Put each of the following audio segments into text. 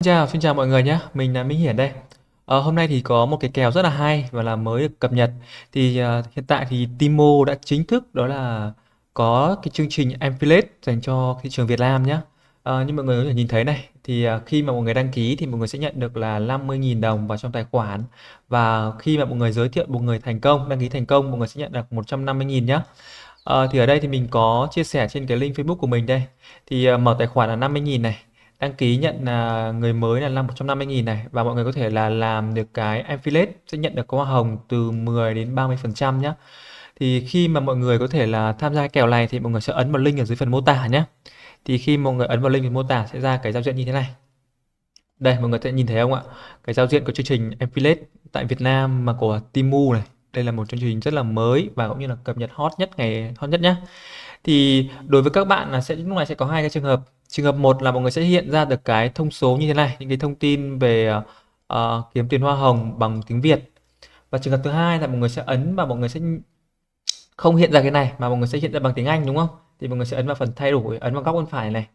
Xin chào, xin chào mọi người nhé, mình là Minh Hiển đây. Ờ, hôm nay thì có một cái kèo rất là hay và là mới được cập nhật. Thì uh, hiện tại thì Timo đã chính thức đó là có cái chương trình affiliate dành cho thị trường Việt Nam nhé. Ờ, như mọi người có thể nhìn thấy này, thì uh, khi mà mọi người đăng ký thì mọi người sẽ nhận được là 50.000 đồng vào trong tài khoản và khi mà mọi người giới thiệu một người thành công, đăng ký thành công, mọi người sẽ nhận được 150.000 nhé. Ờ, thì ở đây thì mình có chia sẻ trên cái link Facebook của mình đây. Thì uh, mở tài khoản là 50.000 này đăng ký nhận là người mới là năm 150.000 này và mọi người có thể là làm được cái affiliate sẽ nhận được hoa hồng từ 10 đến 30% nhé thì khi mà mọi người có thể là tham gia kèo này thì mọi người sẽ ấn vào link ở dưới phần mô tả nhé thì khi mọi người ấn vào link phần mô tả sẽ ra cái giao diện như thế này đây mọi người sẽ nhìn thấy không ạ cái giao diện của chương trình affiliate tại Việt Nam mà của Timu này đây là một chương trình rất là mới và cũng như là cập nhật hot nhất ngày hot nhất nhé thì đối với các bạn là sẽ lúc này sẽ có hai cái trường hợp Trường hợp một là mọi người sẽ hiện ra được cái thông số như thế này, những cái thông tin về uh, kiếm tiền hoa hồng bằng tiếng Việt. Và trường hợp thứ hai là mọi người sẽ ấn và mọi người sẽ không hiện ra cái này mà mọi người sẽ hiện ra bằng tiếng Anh đúng không? Thì mọi người sẽ ấn vào phần thay đổi, ấn vào góc bên phải này.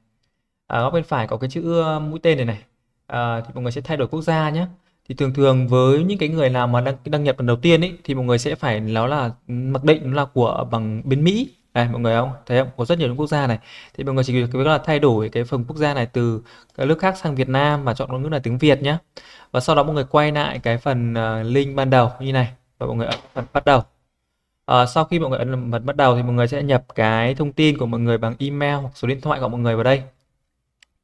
Ở à, góc bên phải có cái chữ ờ, mũi tên này này. À, thì mọi người sẽ thay đổi quốc gia nhé. Thì thường thường với những cái người nào mà đăng đăng nhập lần đầu tiên ấy thì mọi người sẽ phải nó là mặc định là của bằng bên Mỹ đây, mọi người không? Thấy không? Có rất nhiều những quốc gia này. Thì mọi người chỉ việc là thay đổi cái phần quốc gia này từ các nước khác sang Việt Nam và chọn ngôn ngữ là tiếng Việt nhé. Và sau đó mọi người quay lại cái phần uh, link ban đầu như này và mọi người ấn phần bắt đầu. À, sau khi mọi người ấn phần bắt đầu thì mọi người sẽ nhập cái thông tin của mọi người bằng email hoặc số điện thoại của mọi người vào đây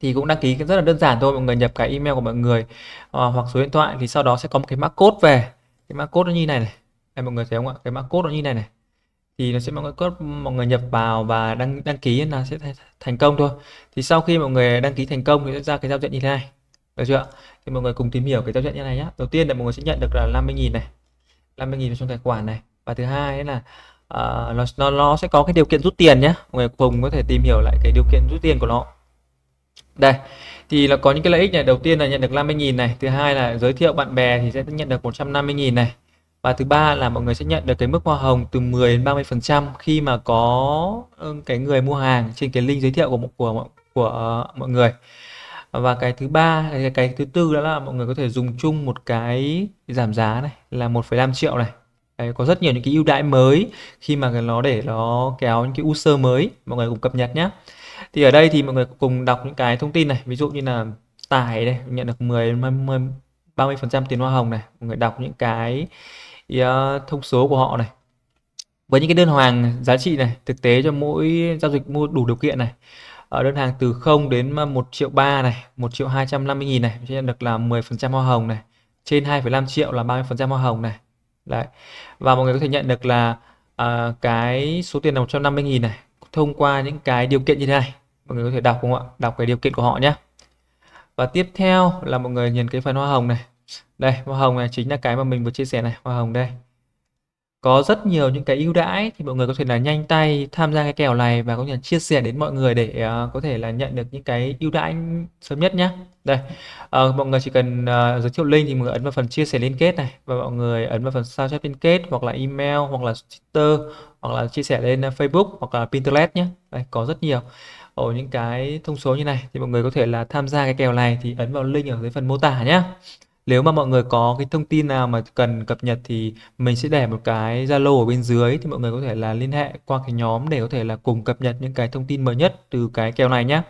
thì cũng đăng ký rất là đơn giản thôi mọi người nhập cái email của mọi người à, hoặc số điện thoại thì sau đó sẽ có một cái mã code về cái mã code nó như này này đây, mọi người thấy không ạ cái mã code nó như này này thì nó sẽ mọi người code mọi người nhập vào và đăng đăng ký là sẽ th thành công thôi thì sau khi mọi người đăng ký thành công thì sẽ ra cái giao diện như thế này được chưa thì mọi người cùng tìm hiểu cái giao diện như này nhé đầu tiên là mọi người sẽ nhận được là 50.000 này 50.000 trong tài khoản này và thứ hai là uh, nó, nó nó sẽ có cái điều kiện rút tiền nhé mọi người cùng có thể tìm hiểu lại cái điều kiện rút tiền của nó đây thì là có những cái lợi ích này đầu tiên là nhận được 50.000 này thứ hai là giới thiệu bạn bè thì sẽ nhận được 150.000 này và thứ ba là mọi người sẽ nhận được cái mức hoa hồng từ 10 đến 30 phần trăm khi mà có ờ, cái người mua hàng trên cái link giới thiệu của của của ờ, mọi người và cái thứ ba cái, cái thứ tư đó là mọi người có thể dùng chung một cái giảm giá này là 1,5 triệu này Đấy, có rất nhiều những cái ưu đãi mới khi mà nó để nó kéo những cái user mới mọi người cùng cập nhật nhé thì ở đây thì mọi người cùng đọc những cái thông tin này ví dụ như là tải đây nhận được 10 30 30 phần trăm tiền hoa hồng này mọi người đọc những cái cái à, thông số của họ này với những cái đơn hàng giá trị này thực tế cho mỗi giao dịch mua đủ điều kiện này ở à, đơn hàng từ 0 đến 1 triệu 3 này 1 triệu 250 nghìn này sẽ được là 10 phần trăm hoa hồng này trên 2,5 triệu là 30 phần trăm hoa hồng này đấy và mọi người có thể nhận được là à, cái số tiền là 150 nghìn này thông qua những cái điều kiện như thế này mọi người có thể đọc không ạ đọc cái điều kiện của họ nhé và tiếp theo là mọi người nhìn cái phần hoa hồng này đây hoa hồng này chính là cái mà mình vừa chia sẻ này hoa hồng đây có rất nhiều những cái ưu đãi thì mọi người có thể là nhanh tay tham gia cái kèo này và có thể chia sẻ đến mọi người để uh, có thể là nhận được những cái ưu đãi sớm nhất nhé đây uh, mọi người chỉ cần uh, giới thiệu link thì mọi người ấn vào phần chia sẻ liên kết này và mọi người ấn vào phần sao chép liên kết hoặc là email hoặc là twitter hoặc là chia sẻ lên facebook hoặc là pinterest nhé đây có rất nhiều ở những cái thông số như này thì mọi người có thể là tham gia cái kèo này thì ấn vào link ở dưới phần mô tả nhé nếu mà mọi người có cái thông tin nào mà cần cập nhật thì mình sẽ để một cái Zalo ở bên dưới thì mọi người có thể là liên hệ qua cái nhóm để có thể là cùng cập nhật những cái thông tin mới nhất từ cái kèo này nhé